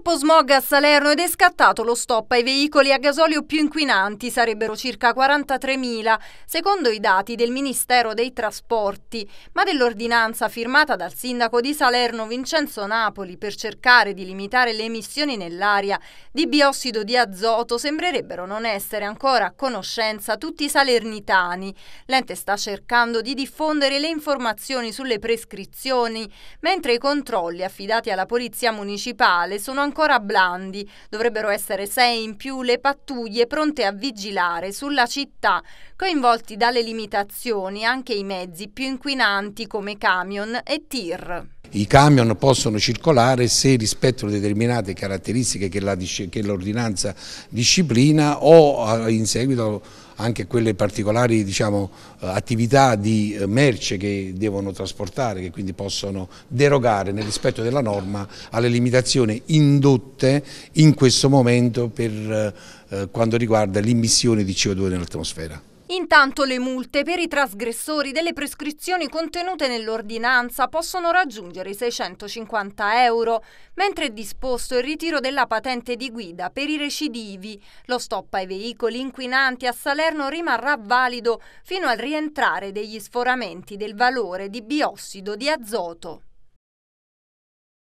Troppo smog a Salerno ed è scattato lo stop ai veicoli a gasolio più inquinanti, sarebbero circa 43.000, secondo i dati del Ministero dei Trasporti, ma dell'ordinanza firmata dal sindaco di Salerno Vincenzo Napoli per cercare di limitare le emissioni nell'aria di biossido di azoto sembrerebbero non essere ancora a conoscenza tutti i salernitani. L'ente sta cercando di diffondere le informazioni sulle prescrizioni, mentre i controlli affidati alla Polizia Municipale sono ancora ancora blandi. Dovrebbero essere sei in più le pattuglie pronte a vigilare sulla città, coinvolti dalle limitazioni anche i mezzi più inquinanti come camion e tir. I camion possono circolare se rispettano determinate caratteristiche che l'ordinanza disciplina o eh, in seguito anche quelle particolari diciamo, eh, attività di eh, merce che devono trasportare, che quindi possono derogare nel rispetto della norma alle limitazioni indotte in questo momento per eh, eh quanto riguarda l'immissione di CO2 nell'atmosfera. Intanto le multe per i trasgressori delle prescrizioni contenute nell'ordinanza possono raggiungere i 650 euro, mentre è disposto il ritiro della patente di guida per i recidivi. Lo stop ai veicoli inquinanti a Salerno rimarrà valido fino al rientrare degli sforamenti del valore di biossido di azoto.